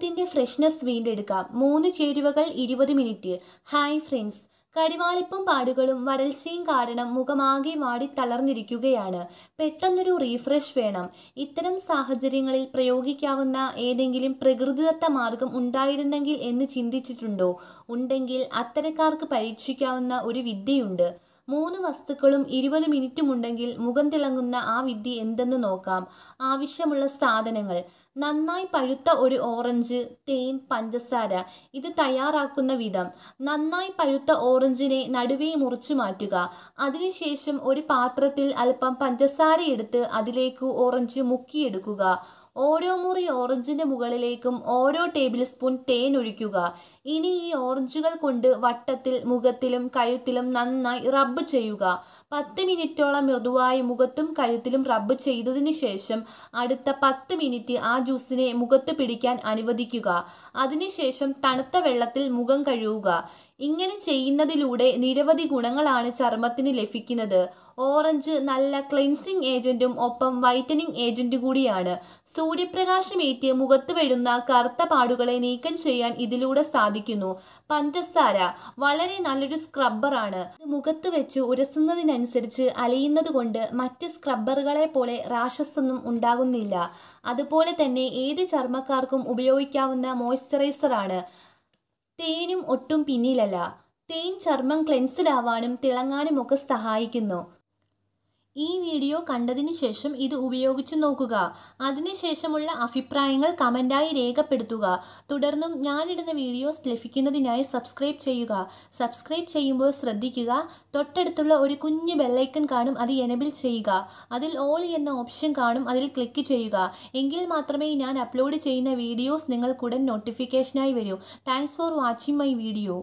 മുഖത്തിൻ്റെ ഫ്രഷ്നെസ് വീണ്ടെടുക്കാം മൂന്ന് ചേരുവകൾ ഇരുപത് മിനിറ്റ് ഹായ് ഫ്രണ്ട്സ് കരിവാളിപ്പും പാടുകളും വരൾച്ചയും കാരണം മുഖമാകെ വാടി തളർന്നിരിക്കുകയാണ് പെട്ടെന്നൊരു റീഫ്രഷ് വേണം ഇത്തരം സാഹചര്യങ്ങളിൽ പ്രയോഗിക്കാവുന്ന ഏതെങ്കിലും പ്രകൃതിദത്ത മാർഗം ഉണ്ടായിരുന്നെങ്കിൽ എന്ന് ചിന്തിച്ചിട്ടുണ്ടോ ഉണ്ടെങ്കിൽ അത്തരക്കാർക്ക് പരീക്ഷിക്കാവുന്ന ഒരു വിദ്യയുണ്ട് മൂന്ന് വസ്തുക്കളും ഇരുപത് മിനിറ്റുമുണ്ടെങ്കിൽ മുഖം തിളങ്ങുന്ന ആ വിധി എന്തെന്ന് നോക്കാം ആവശ്യമുള്ള സാധനങ്ങൾ നന്നായി പഴുത്ത ഒരു ഓറഞ്ച് തേൻ പഞ്ചസാര ഇത് തയ്യാറാക്കുന്ന വിധം നന്നായി പഴുത്ത ഓറഞ്ചിനെ നടുവേ മുറിച്ചു മാറ്റുക അതിനുശേഷം ഒരു പാത്രത്തിൽ അല്പം പഞ്ചസാര എടുത്ത് അതിലേക്ക് ഓറഞ്ച് മുക്കിയെടുക്കുക ഓരോ മുറി ഓറഞ്ചിൻ്റെ മുകളിലേക്കും ഓരോ ടേബിൾ സ്പൂൺ തേൻ ഒഴിക്കുക ഇനി ഈ ഓറഞ്ചുകൾ കൊണ്ട് വട്ടത്തിൽ മുഖത്തിലും കഴുത്തിലും നന്നായി റബ്ബ് ചെയ്യുക പത്ത് മിനിറ്റോളം മൃദുവായി മുഖത്തും കഴുത്തിലും റബ്ബ് ചെയ്തതിന് ശേഷം അടുത്ത പത്ത് മിനിറ്റ് ആ ജ്യൂസിനെ മുഖത്ത് പിടിക്കാൻ അനുവദിക്കുക അതിനുശേഷം തണുത്ത വെള്ളത്തിൽ മുഖം കഴുകുക ഇങ്ങനെ ചെയ്യുന്നതിലൂടെ നിരവധി ഗുണങ്ങളാണ് ചർമ്മത്തിന് ലഭിക്കുന്നത് ഓറഞ്ച് നല്ല ക്ലെൻസിംഗ് ഏജന്റും ഒപ്പം വൈറ്റനിങ് ഏജന്റ് കൂടിയാണ് സൂര്യപ്രകാശമേറ്റിയ മുഖത്ത് വരുന്ന കറുത്ത പാടുകളെ നീക്കം ചെയ്യാൻ ഇതിലൂടെ സാധിക്കുന്നു പഞ്ചസാര വളരെ നല്ലൊരു സ്ക്രബ്ബറാണ് മുഖത്ത് വെച്ച് ഉരസുന്നതിനനുസരിച്ച് അലിയുന്നത് കൊണ്ട് മറ്റ് സ്ക്രബ്ബറുകളെ പോലെ റാഷസ് ഒന്നും ഉണ്ടാകുന്നില്ല അതുപോലെ തന്നെ ഏത് ചർമ്മക്കാർക്കും ഉപയോഗിക്കാവുന്ന മോയ്സ്ചറൈസറാണ് തേനും ഒട്ടും പിന്നിലല്ല തേൻ ചർമ്മം ക്ലെൻസ്ഡ് ആവാനും തിളങ്ങാനും ഒക്കെ സഹായിക്കുന്നു ഈ വീഡിയോ കണ്ടതിന് ശേഷം ഇത് ഉപയോഗിച്ചു നോക്കുക അതിനുശേഷമുള്ള അഭിപ്രായങ്ങൾ കമൻറ്റായി രേഖപ്പെടുത്തുക തുടർന്നും ഞാനിടുന്ന വീഡിയോസ് ലഭിക്കുന്നതിനായി സബ്സ്ക്രൈബ് ചെയ്യുക സബ്സ്ക്രൈബ് ചെയ്യുമ്പോൾ ശ്രദ്ധിക്കുക തൊട്ടടുത്തുള്ള ഒരു കുഞ്ഞു ബെല്ലൈക്കൺ കാണും അത് എനബിൾ ചെയ്യുക അതിൽ ഓൾ എന്ന ഓപ്ഷൻ കാണും അതിൽ ക്ലിക്ക് ചെയ്യുക എങ്കിൽ മാത്രമേ ഞാൻ അപ്ലോഡ് ചെയ്യുന്ന വീഡിയോസ് നിങ്ങൾക്കുടൻ നോട്ടിഫിക്കേഷനായി വരൂ thanks for watching my video